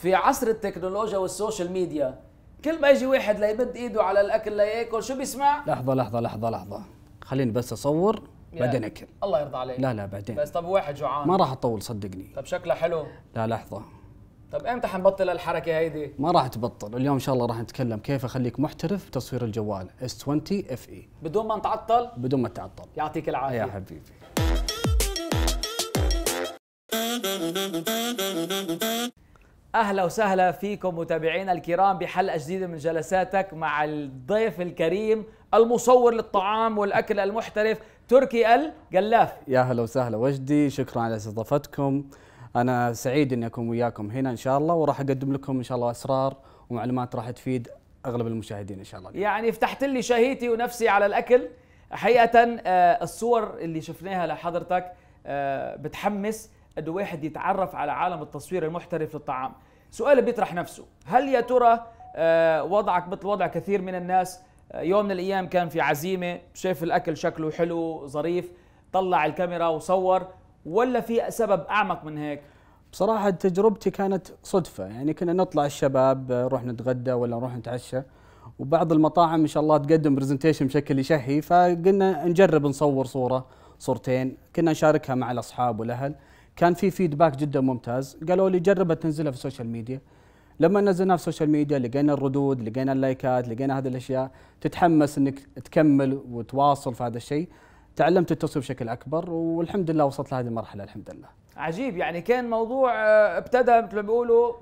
في عصر التكنولوجيا والسوشيال ميديا كل ما يجي واحد ليمد ايده على الاكل لياكل شو بيسمع؟ لحظة لحظة لحظة لحظة خليني بس اصور بعدين اكل الله يرضى عليك لا لا بعدين بس طب واحد جوعان ما راح اطول صدقني طب شكله حلو لا لحظة طب امتى حنبطل الحركة هيدي؟ ما راح تبطل، اليوم ان شاء الله راح نتكلم كيف اخليك محترف بتصوير الجوال اس 20 اف اي بدون ما نتعطل؟ بدون ما تعطل يعطيك العافية يا حبيبي اهلا وسهلا فيكم متابعينا الكرام بحلقه جديده من جلساتك مع الضيف الكريم المصور للطعام والاكل المحترف تركي الجلاف يا اهلا وسهلا وجدي شكرا على استضافتكم انا سعيد اني اكون وياكم هنا ان شاء الله وراح اقدم لكم ان شاء الله اسرار ومعلومات راح تفيد اغلب المشاهدين ان شاء الله يعني فتحت لي شهيتي ونفسي على الاكل حقيقه آه، الصور اللي شفناها لحضرتك آه، بتحمس بده واحد يتعرف على عالم التصوير المحترف للطعام سؤال بيطرح نفسه هل يا ترى آه، وضعك مثل وضع كثير من الناس آه، يوم من الايام كان في عزيمه شاف الاكل شكله حلو ظريف طلع الكاميرا وصور ولا في سبب اعمق من هيك بصراحة تجربتي كانت صدفة يعني كنا نطلع الشباب آه، نروح نتغدى ولا نروح نتعشى وبعض المطاعم ان شاء الله تقدم برزنتيشن بشكل يشهي فقلنا نجرب نصور صورة صورتين كنا نشاركها مع الاصحاب والاهل كان في فيدباك جدا ممتاز قالوا لي جرب تنزلها في السوشيال ميديا لما نزلناها في السوشيال ميديا لقينا الردود لقينا اللايكات لقينا هذه الاشياء تتحمس انك تكمل وتواصل في هذا الشيء تعلمت التصوير بشكل اكبر والحمد لله وصلت لهذه المرحله الحمد لله عجيب يعني كان موضوع آه، ابتدى مثل ما بيقولوا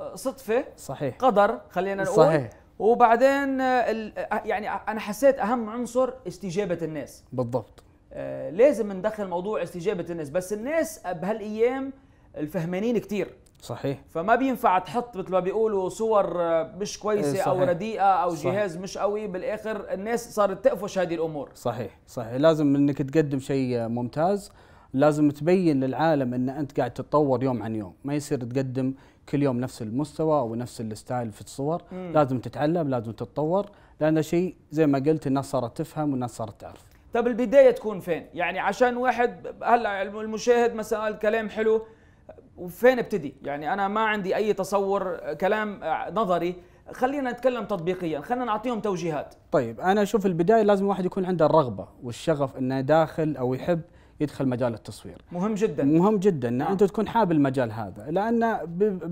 آه، صدفه صحيح قدر خلينا نقول صحيح وبعدين آه، يعني انا حسيت اهم عنصر استجابه الناس بالضبط آه، لازم ندخل موضوع استجابه الناس بس الناس بهالايام الفهمانين كتير صحيح فما بينفع تحط مثل ما بيقولوا صور آه، مش كويسه إيه، صحيح. او رديئه او صحيح. جهاز مش قوي بالاخر الناس صارت تقفش هذه الامور صحيح صحيح لازم انك تقدم شيء ممتاز لازم تبين للعالم ان انت قاعد تتطور يوم عن يوم ما يصير تقدم كل يوم نفس المستوى او نفس الستايل في الصور م. لازم تتعلم لازم تتطور لان شيء زي ما قلت الناس صارت تفهم والناس صارت تعرف طب البدايه تكون فين يعني عشان واحد هلا المشاهد مثلا قال كلام حلو وفين ابتدي يعني انا ما عندي اي تصور كلام آه، نظري خلينا نتكلم تطبيقيا خلينا نعطيهم توجيهات طيب انا اشوف البدايه لازم واحد يكون عنده الرغبه والشغف انه داخل او يحب يدخل مجال التصوير مهم جدا مهم جدا ان نعم. انت تكون حاب المجال هذا لان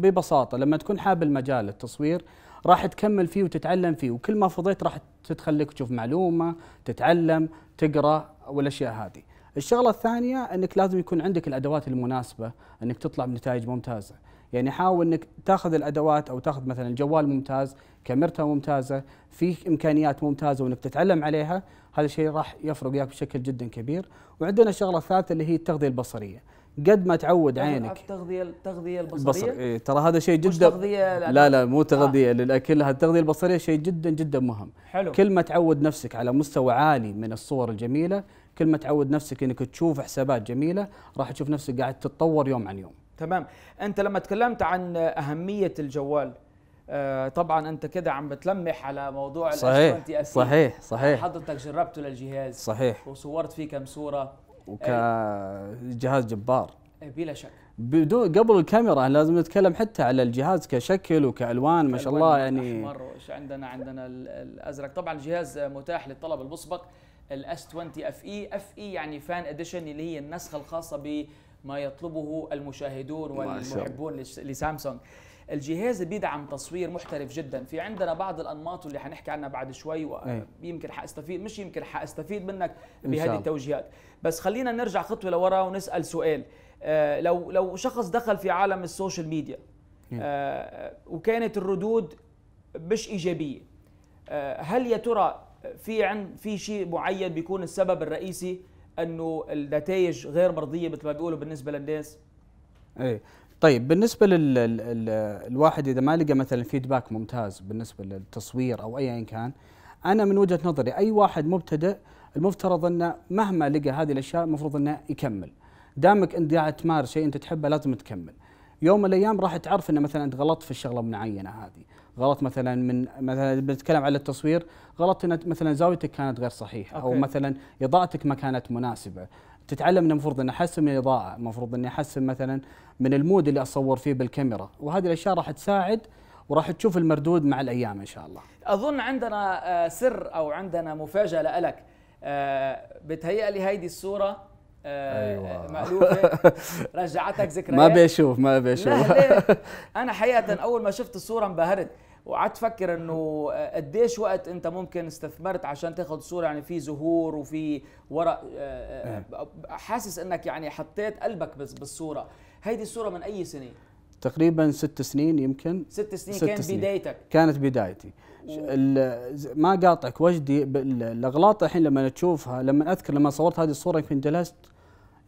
ببساطه لما تكون حاب المجال التصوير راح تكمل فيه وتتعلم فيه وكل ما فضيت راح تدخل لك تشوف معلومه تتعلم تقرا والاشياء هذه الشغله الثانيه انك لازم يكون عندك الادوات المناسبه انك تطلع بنتائج ممتازه يعني حاول انك تاخذ الادوات او تاخذ مثلا الجوال ممتاز كاميرته ممتازه فيه امكانيات ممتازه وانك تتعلم عليها هذا الشيء راح يفرق وياك بشكل جدا كبير وعندنا الشغله الثالثه اللي هي التغذيه البصريه قد ما تعود عينك التغذيه التغذيه البصريه البصر. إيه ترى هذا شيء جدا تغذيه لا لا مو آه. تغذيه آه. للاكل التغذيه البصريه شيء جدا جدا مهم حلو كل ما تعود نفسك على مستوى عالي من الصور الجميله كل ما تعود نفسك انك تشوف حسابات جميله راح تشوف نفسك قاعد تتطور يوم عن يوم تمام انت لما تكلمت عن اهميه الجوال آه طبعا انت كده عم بتلمح على موضوع صحيح صحيح صحيح حضرتك جربته للجهاز صحيح وصورت فيه كم صوره وكجهاز إيه. جبار إيه، بلا شك بدون قبل الكاميرا لازم نتكلم حتى على الجهاز كشكل وكالوان ما شاء الله يعني وش عندنا عندنا الازرق طبعا الجهاز متاح للطلب المسبق الاس 20 اف اي اف اي يعني فان اديشن اللي هي النسخه الخاصه بما يطلبه المشاهدون والمحبون لسامسونج الجهاز بيدعم تصوير محترف جدا في عندنا بعض الانماط اللي حنحكي عنها بعد شوي ويمكن إيه. حاستفيد مش يمكن حاستفيد منك بهذه التوجيهات بس خلينا نرجع خطوه لورا ونسال سؤال آه لو لو شخص دخل في عالم السوشيال ميديا إيه. آه وكانت الردود مش ايجابيه آه هل يا ترى في عند في شيء معين بيكون السبب الرئيسي انه النتائج غير مرضيه مثل ما بيقولوا بالنسبه للناس ايه طيب بالنسبة للواحد إذا ما لقى مثلا فيدباك ممتاز بالنسبة للتصوير أو أيا كان أنا من وجهة نظري أي واحد مبتدئ المفترض أنه مهما لقى هذه الأشياء المفروض أنه يكمل دامك أنت قاعد تمارس شيء أنت تحبه لازم تكمل يوم من الأيام راح تعرف أنه مثلا أنت غلطت في الشغلة المعينة هذه غلط مثلا من مثلا بنتكلم على التصوير غلط أنه مثلا زاويتك كانت غير صحيحه او مثلا اضاءتك ما كانت مناسبه تتعلم انه المفروض اني احسن من الاضاءه، المفروض اني احسن مثلا من المود اللي اصور فيه بالكاميرا، وهذه الاشياء راح تساعد وراح تشوف المردود مع الايام ان شاء الله. اظن عندنا آه، سر او عندنا مفاجاه لك آه، بتهيأ لي هيدي الصوره آه، أيوة. مألوفة رجعتك ذكريات ما بيشوف ما بيشوف انا حقيقه اول ما شفت الصوره انبهرت وقعدت افكر انه آه، قديش وقت انت ممكن استثمرت عشان تاخذ صوره يعني في زهور وفي ورق آه، آه، إيه. حاسس انك يعني حطيت قلبك بالصوره هيدي الصوره من اي سنه تقريبا ست سنين يمكن ست سنين ست كانت سنين. بدايتك كانت بدايتي ما قاطعك وجدي الاغلاط الحين لما تشوفها لما اذكر لما صورت هذه الصوره يمكن جلست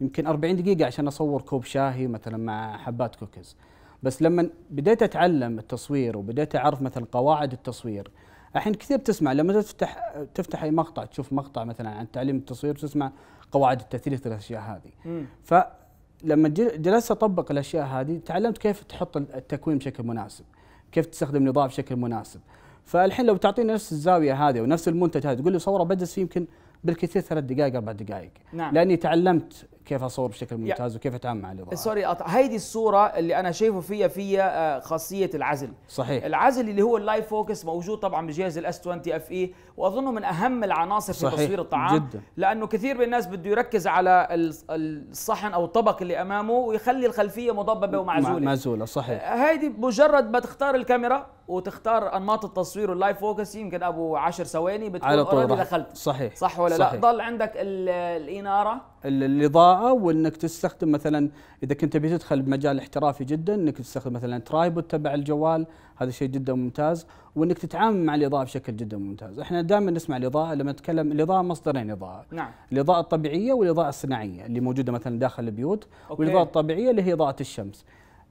يمكن 40 دقيقه عشان اصور كوب شاهي مثلا مع حبات كوكيز بس لما بديت اتعلم التصوير وبديت اعرف مثلا قواعد التصوير الحين كثير تسمع لما تفتح تفتح اي مقطع تشوف مقطع مثلا عن تعليم التصوير تسمع قواعد التثليث والاشياء هذه فلما جلست اطبق الاشياء هذه تعلمت كيف تحط التكوين بشكل مناسب كيف تستخدم الاضاءه بشكل مناسب فالحين لو تعطيني نفس الزاويه هذه ونفس المنتج هذا تقول لي صوره بجلس فيه يمكن بالكثير ثلاث دقائق اربع دقائق نعم. لاني تعلمت كيف اصور بشكل ممتاز وكيف اتعامل مع الاضاءه سوري هيدي الصوره اللي انا شايفه فيها فيها آه، خاصيه العزل صحيح العزل اللي هو اللايف فوكس موجود طبعا بجهاز الاس 20 اف اي e، واظنه من اهم العناصر في صحيح. تصوير الطعام جدا. لانه كثير من الناس بده يركز على الصحن او الطبق اللي امامه ويخلي الخلفيه مضببه ومعزوله معزوله صحيح آه، هيدي مجرد ما تختار الكاميرا وتختار انماط التصوير واللايف فوكس يمكن ابو 10 ثواني بتكون على طول دخلت صحيح صح ولا صحيح. لا ضل عندك الاناره الاضاءه وانك تستخدم مثلا اذا كنت تبي تدخل بمجال احترافي جدا انك تستخدم مثلا ترايبود تبع الجوال هذا شيء جدا ممتاز وانك تتعامل مع الاضاءه بشكل جدا ممتاز احنا دائما نسمع الاضاءه لما نتكلم الاضاءه مصدرين اضاءه نعم الاضاءه الطبيعيه والاضاءه الصناعيه اللي موجوده مثلا داخل البيوت أوكي. والاضاءه الطبيعيه اللي هي اضاءه الشمس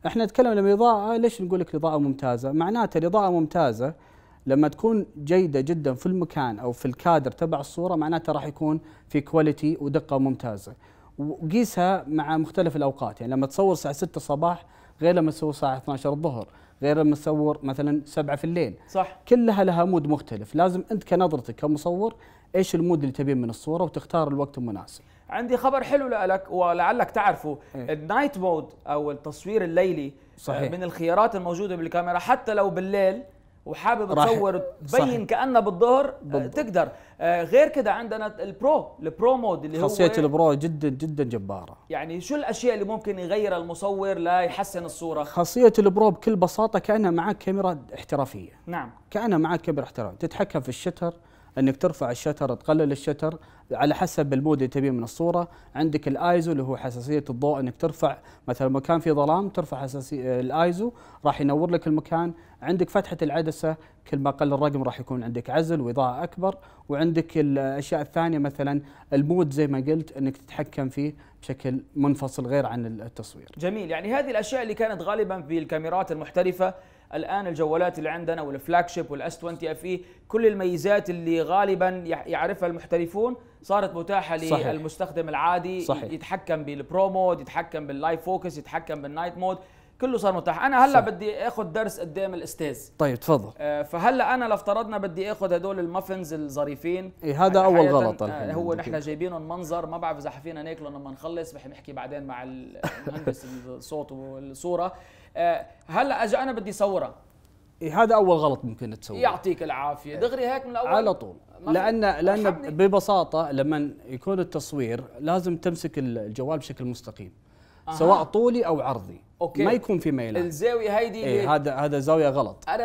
احنا نتكلم لما الاضاءه ليش نقول لك الاضاءه ممتازه معناته الاضاءه ممتازه لما تكون جيدة جدا في المكان أو في الكادر تبع الصورة معناته راح يكون في كواليتي ودقة ممتازة وقيسها مع مختلف الأوقات يعني لما تصور الساعة 6 صباح غير لما تصور الساعة 12 الظهر غير لما تصور مثلا 7 في الليل صح كلها لها مود مختلف لازم أنت كنظرتك كمصور ايش المود اللي تبيه من الصوره وتختار الوقت المناسب عندي خبر حلو لك ولعلك تعرفه إيه؟ النايت مود او التصوير الليلي آه، صحيح. من الخيارات الموجوده بالكاميرا حتى لو بالليل وحابب تصور تبين كانه بالظهر آه، تقدر آه، غير كذا عندنا البرو البرو مود اللي خاصية هو خاصيه البرو جدا جدا جباره يعني شو الاشياء اللي ممكن يغير المصور لا يحسن الصوره خاصيه البرو بكل بساطه كانها معك كاميرا احترافيه نعم كانها معك كاميرا احترافيه تتحكم في الشتر انك ترفع الشتر تقلل الشتر على حسب المود اللي تبيه من الصوره عندك الايزو اللي هو حساسيه الضوء انك ترفع مثلا مكان في ظلام ترفع حساسيه الايزو راح ينور لك المكان عندك فتحه العدسه كل ما قل الرقم راح يكون عندك عزل واضاءه اكبر وعندك الاشياء الثانيه مثلا المود زي ما قلت انك تتحكم فيه بشكل منفصل غير عن التصوير جميل يعني هذه الاشياء اللي كانت غالبا في الكاميرات المحترفه الان الجوالات اللي عندنا والفلاج شيب والاس 20 اف اي كل الميزات اللي غالبا يعرفها المحترفون صارت متاحه للمستخدم العادي صحيح. يتحكم بالبرو مود يتحكم باللايف فوكس يتحكم بالنايت مود كله صار متاح انا هلا صح. بدي اخذ درس قدام الاستاذ طيب تفضل آه، فهلا انا لو افترضنا بدي اخذ هدول المافنز الظريفين إيه هذا اول غلط آه، الحين هو نحن جايبينهم منظر ما بعرف اذا حفينا ناكله لما نخلص رح نحكي بعدين مع المهندس الصوت والصوره آه، هلا اجى انا بدي صوره هذا اول غلط ممكن تسويه يعطيك العافيه دغري هيك من الاول على طول لان لان ببساطه لما يكون التصوير لازم تمسك الجوال بشكل مستقيم أه. سواء طولي او عرضي اوكي ما يكون في ميلان الزاويه هيدي إيه هذا هذا زاويه غلط انا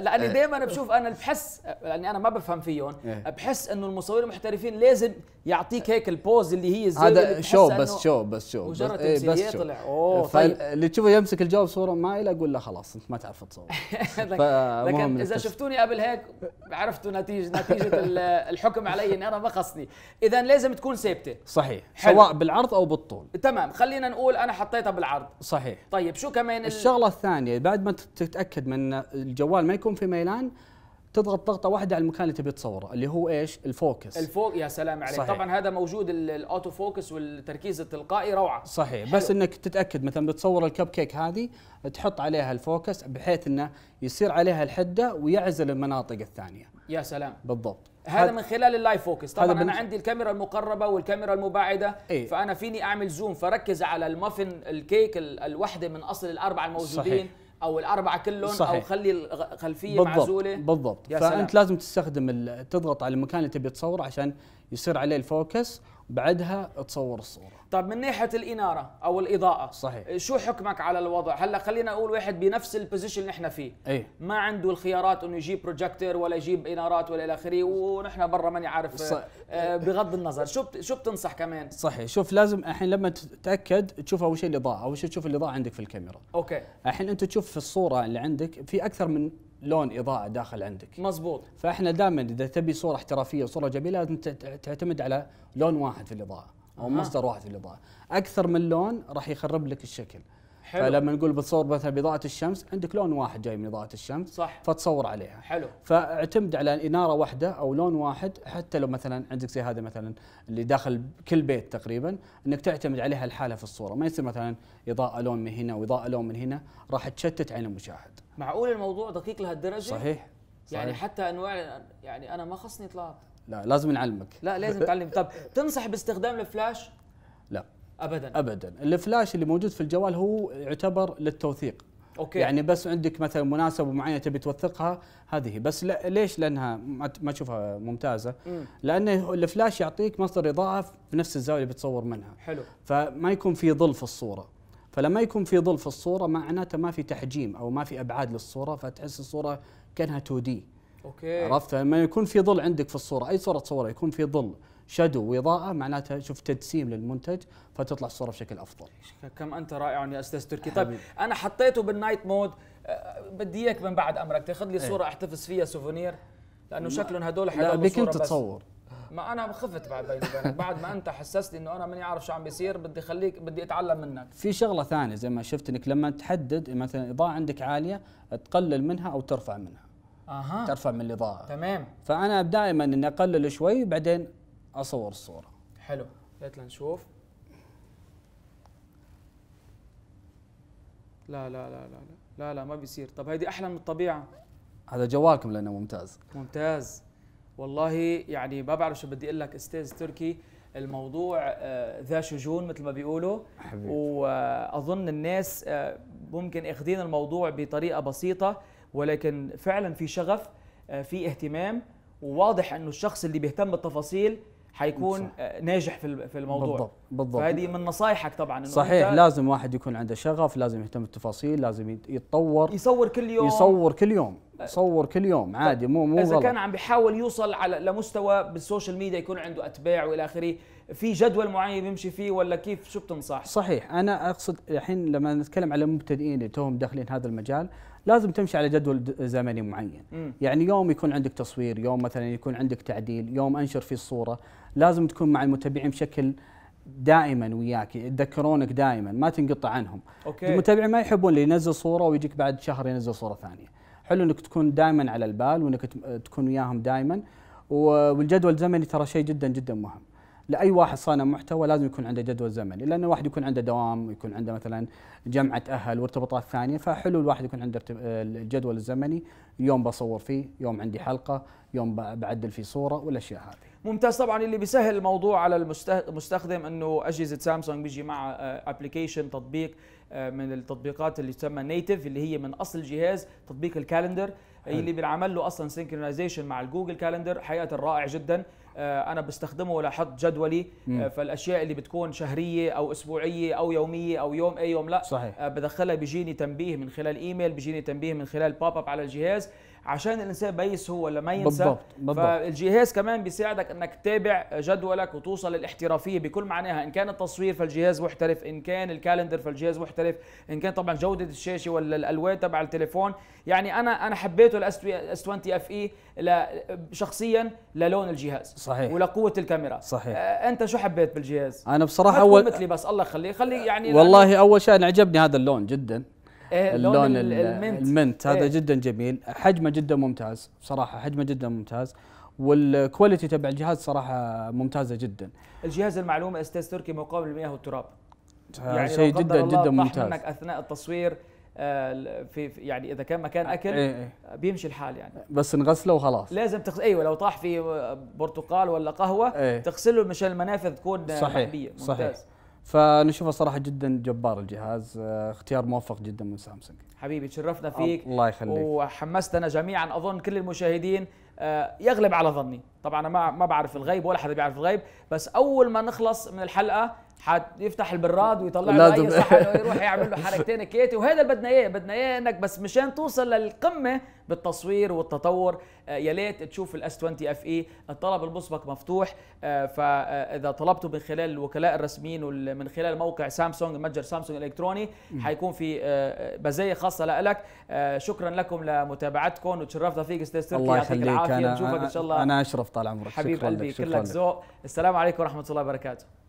لاني إيه. دائما بشوف انا بحس لاني انا ما بفهم فيهم إيه بحس انه المصورين المحترفين لازم يعطيك هيك البوز اللي هي الزاويه هذا شو بس شو بس شو مجرد بس, إيه بس شو. طلع اوه طيب اللي تشوفه يمسك الجواب صوره مايله اقول له خلاص انت ما تعرف تصور لكن اذا شفتوني قبل هيك عرفتوا نتيجه نتيجه الحكم علي اني انا ما قصدي اذا لازم تكون ثابته صحيح سواء بالعرض او بالطول تمام خلينا نقول انا حطيتها بالعرض صحيح طيب شو كمان الشغله الثانيه بعد ما تتاكد من الجوال ما يكون في ميلان تضغط ضغطه واحده على المكان اللي تبي تصوره اللي هو ايش الفوكس الفوك يا سلام عليك صحيح. طبعا هذا موجود الاوتو فوكس والتركيز التلقائي روعه صحيح حلو. بس انك تتاكد مثلا بتصور الكب كيك هذه تحط عليها الفوكس بحيث انه يصير عليها الحده ويعزل المناطق الثانيه يا سلام بالضبط هذا من خلال اللايف فوكس طبعا انا عندي الكاميرا المقربه والكاميرا المباعده ايه؟ فانا فيني اعمل زوم فركز على المافن الكيك الوحده من اصل الاربعه الموجودين صحيح. او الاربعه كلهم صحيح. او خلي الخلفيه بالضبط. معزوله بالضبط فانت سلام. لازم تستخدم تضغط على المكان اللي تبي تصوره عشان يصير عليه الفوكس بعدها تصور الصوره طيب من ناحيه الاناره او الاضاءه صحيح شو حكمك على الوضع هلا خلينا اقول واحد بنفس البوزيشن اللي احنا فيه أي. ما عنده الخيارات انه يجيب بروجيكتور ولا يجيب انارات ولا الى اخره ونحن برا ماني عارف صح. آه بغض النظر شو شو بتنصح كمان صحيح شوف لازم الحين لما تتاكد تشوف اول شيء الاضاءه اول شيء تشوف الاضاءه عندك في الكاميرا اوكي الحين انت تشوف في الصوره اللي عندك في اكثر من لون اضاءه داخل عندك مزبوط فاحنا دائما اذا تبي صوره احترافيه وصوره جميله لازم تعتمد على لون واحد في الاضاءه او آه. مصدر واحد في الاضاءه اكثر من لون راح يخرب لك الشكل حلو. فلما نقول بتصور مثلا بإضاءة الشمس عندك لون واحد جاي من إضاءة الشمس صح فتصور عليها حلو فاعتمد على إنارة واحدة أو لون واحد حتى لو مثلا عندك زي هذا مثلا اللي داخل كل بيت تقريبا أنك تعتمد عليها الحالة في الصورة ما يصير مثلا إضاءة لون من هنا وإضاءة لون من هنا راح تشتت عين المشاهد معقول الموضوع دقيق لهالدرجه صحيح. يعني صحيح يعني حتى انواع يعني انا ما خصني طلعت لا لازم نعلمك لا لازم تعلم طب تنصح باستخدام الفلاش لا ابدا ابدا الفلاش اللي موجود في الجوال هو يعتبر للتوثيق أوكي. يعني بس عندك مثلا مناسبه معينه تبي توثقها هذه بس لا ليش لانها ما تشوفها ممتازه لان الفلاش يعطيك مصدر اضاءه في نفس الزاويه اللي بتصور منها حلو فما يكون في ظل في الصوره فلما يكون في ظل في الصوره معناته ما في تحجيم او ما في ابعاد للصوره فتحس الصوره كانها 2 دي اوكي عرفت لما يكون في ظل عندك في الصوره اي صوره تصورها يكون في ظل شادو واضاءه معناتها شوف تجسيم للمنتج فتطلع الصوره بشكل افضل كم انت رائع يا استاذ تركي طيب انا حطيته بالنايت أه، مود بدي اياك من بعد امرك تاخذ لي إيه. صوره احتفظ فيها سوفونير لانه شكلهم هدول حيضلوا لا بكم تصور ما انا خفت بعد بيني وبينك بعد ما انت حسست انه انا ماني عارف شو عم بيصير بدي خليك بدي اتعلم منك في شغله ثانيه زي ما شفت انك لما تحدد مثلا اضاءه عندك عاليه تقلل منها او ترفع منها اها ترفع من الاضاءه تمام فانا دائما اني اقلل شوي بعدين اصور الصوره حلو هات لنشوف لا لا لا لا لا لا ما بيصير طب هيدي احلى من الطبيعه هذا جوالكم لانه ممتاز ممتاز والله يعني ما بعرف شو بدي اقول لك استاذ تركي الموضوع آه، ذا شجون مثل ما بيقولوا واظن الناس آه، ممكن اخذين الموضوع بطريقه بسيطه ولكن فعلا في شغف آه، في اهتمام وواضح انه الشخص اللي بيهتم بالتفاصيل حيكون ناجح في الموضوع بالضبط. بالضبط فهذه من نصائحك طبعا إنه صحيح لازم واحد يكون عنده شغف لازم يهتم بالتفاصيل لازم يتطور يصور كل يوم يصور كل يوم أه، يصور كل يوم عادي مو مو اذا كان عم بيحاول يوصل على لمستوى بالسوشيال ميديا يكون عنده اتباع والى اخره في جدول معين بيمشي فيه ولا كيف شو بتنصح صحيح انا اقصد الحين لما نتكلم على المبتدئين اللي توهم داخلين هذا المجال لازم تمشي على جدول زمني معين م. يعني يوم يكون عندك تصوير يوم مثلا يكون عندك تعديل يوم انشر في الصوره لازم تكون مع المتابعين بشكل دائما وياك يتذكرونك دائما ما تنقطع عنهم أوكي. المتابعين ما يحبون اللي ينزل صوره ويجيك بعد شهر ينزل صوره ثانيه حلو انك تكون دائما على البال وانك تكون وياهم دائما والجدول الزمني ترى شيء جدا جدا مهم لاي واحد صانع محتوى لازم يكون عنده جدول زمني لان الواحد يكون عنده دوام ويكون عنده مثلا جمعه اهل وارتباطات ثانيه فحلو الواحد يكون عنده الجدول الزمني يوم بصور فيه يوم عندي حلقه يوم بعدل فيه صوره والاشياء هذه ممتاز طبعا اللي بيسهل الموضوع على المستخدم انه اجهزه سامسونج بيجي مع ابلكيشن آه، تطبيق آه، من التطبيقات اللي تسمى نيتف اللي هي من اصل الجهاز تطبيق الكالندر حل. اللي بنعمل له اصلا سينكرونايزيشن مع الجوجل كالندر حقيقه رائع جدا آه، انا بستخدمه لاحط جدولي مم. فالاشياء اللي بتكون شهريه او اسبوعيه او يوميه او يوم اي يوم لا صحيح. بدخلها بيجيني تنبيه من خلال ايميل بيجيني تنبيه من خلال بوب اب على الجهاز عشان الانسان بيس هو ولا ما ينسى بالضبط بالضبط فالجهاز كمان بيساعدك انك تتابع جدولك وتوصل للاحترافيه بكل معناها ان كان التصوير فالجهاز محترف ان كان الكالندر فالجهاز محترف ان كان طبعا جوده الشاشه ولا الالوان تبع التليفون يعني انا انا حبيته الاس 20 اف اي شخصيا للون الجهاز صحيح ولقوه الكاميرا صحيح آه انت شو حبيت بالجهاز انا بصراحه اول مثلي بس الله يخليه خلي يعني والله اول شيء انا عجبني هذا اللون جدا إيه، اللون المنت, المنت هذا إيه. جدا جميل حجمه جدا ممتاز صراحه حجمه جدا ممتاز والكواليتي تبع الجهاز صراحه ممتازه جدا الجهاز المعلومه استاذ تركي مقابل المياه والتراب آه، يعني شيء جدا جدا ممتاز منك اثناء التصوير آه، في يعني اذا كان مكان اكل إيه، آه، بيمشي الحال يعني بس نغسله وخلاص لازم تغسل ايوه لو طاح في برتقال ولا قهوه تغسله مشان المنافذ تكون صحيح ممتاز صحيح فنشوفه صراحه جدا جبار الجهاز آه، اختيار موفق جدا من سامسونج حبيبي تشرفنا فيك الله يخليك وحمستنا جميعا اظن كل المشاهدين آه، يغلب على ظني طبعا انا ما بعرف الغيب ولا حدا بيعرف الغيب بس اول ما نخلص من الحلقه حيفتح البراد ويطلع له اي صحن ويروح يعمل له حركتين كيتي وهذا اللي بدنا اياه بدنا اياه انك بس مشان توصل للقمه بالتصوير والتطور آه، يا ليت تشوف الاس 20 اف اي الطلب المسبق مفتوح آه، فاذا طلبته من خلال الوكلاء الرسميين ومن خلال موقع سامسونج متجر سامسونج الالكتروني حيكون في آه، بزايه خاصه لك شكرا لكم لمتابعتكم وتشرفنا فيك استاذ تركي الله يخليك ان شاء الله انا اشرف طال عمرك حبيبي قلبي كلك ذوق السلام عليكم ورحمه الله وبركاته